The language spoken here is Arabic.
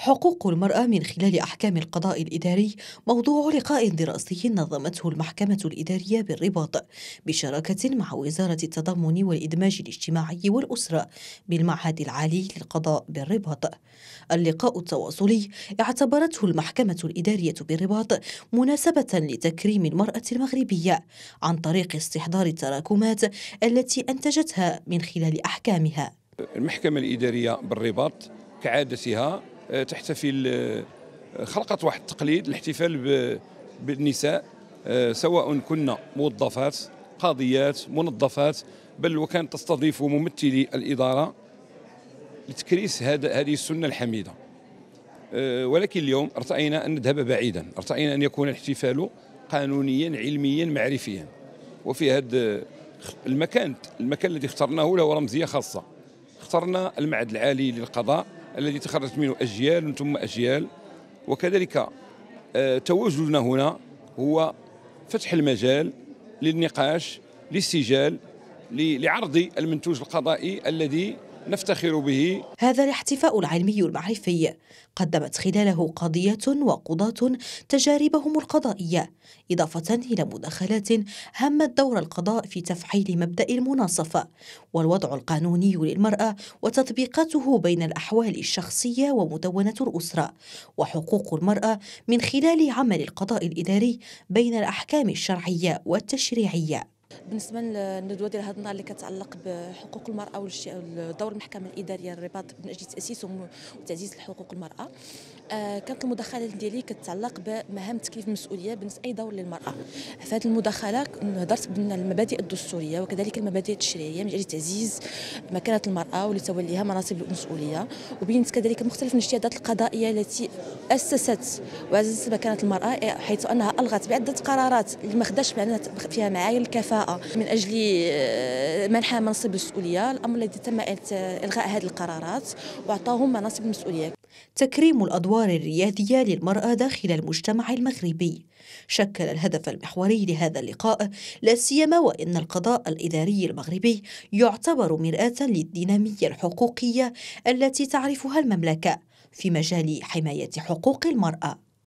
حقوق المرأة من خلال أحكام القضاء الإداري موضوع لقاء دراسي نظمته المحكمة الإدارية بالرباط بشراكة مع وزارة التضامن والإدماج الاجتماعي والأسرة بالمعهد العالي للقضاء بالرباط. اللقاء التواصلي اعتبرته المحكمة الإدارية بالرباط مناسبة لتكريم المرأة المغربية عن طريق استحضار التراكمات التي أنتجتها من خلال أحكامها. المحكمة الإدارية بالرباط كعادتها آه، تحتفل آه، خلقت واحد التقليد الاحتفال بالنساء آه، سواء كنا موظفات قاضيات منظفات بل وكانت تستضيف ممثلي الإدارة لتكريس هذا هذه السنة الحميدة ولكن اليوم ارتأينا أن نذهب بعيدا ارتأينا أن يكون الاحتفال قانونيا علميا معرفيا وفي هذا المكان المكان الذي اخترناه له رمزية خاصة اخترنا المعهد العالي للقضاء الذي تخرجت منه أجيال ثم أجيال وكذلك آه، تواجدنا هنا هو فتح المجال للنقاش للسجال لعرض المنتوج القضائي الذي نفتخر به هذا الاحتفاء العلمي المعرفي قدمت خلاله قضية وقضاة تجاربهم القضائية إضافة إلى مداخلات همت دور القضاء في تفعيل مبدأ المناصفة والوضع القانوني للمرأة وتطبيقاته بين الأحوال الشخصية ومدونة الأسرة وحقوق المرأة من خلال عمل القضاء الإداري بين الأحكام الشرعية والتشريعية بالنسبه للندوه ديال هذا النهار اللي كتعلق بحقوق المراه ودور المحكمه الاداريه الرباط من اجل تاسيس وتعزيز حقوق المراه آه، كانت المداخله ديالي كتعلق بمهام تكليف المسؤوليه بالنسبه اي دور للمراه في هذه المداخله هضرت بان المبادئ الدستوريه وكذلك المبادئ التشريعيه من اجل تعزيز مكانه المراه ولتوليها مناصب المسؤوليه وبينت كذلك مختلف الاجتهادات القضائيه التي اسست وعززت مكانه المراه حيث انها الغت بعده قرارات اللي ما خداش فيها معايير الكفاءه من أجل آه، منحها منصب المسؤولية الأمر الذي تم إلغاء هذه القرارات وأعطاهم مناصب المسؤولية تكريم الأدوار الريادية للمرأة داخل المجتمع المغربي شكل الهدف المحوري لهذا اللقاء لا سيما وإن القضاء الإداري المغربي يعتبر مرآة للدينامية الحقوقية التي تعرفها المملكة في مجال حماية حقوق المرأة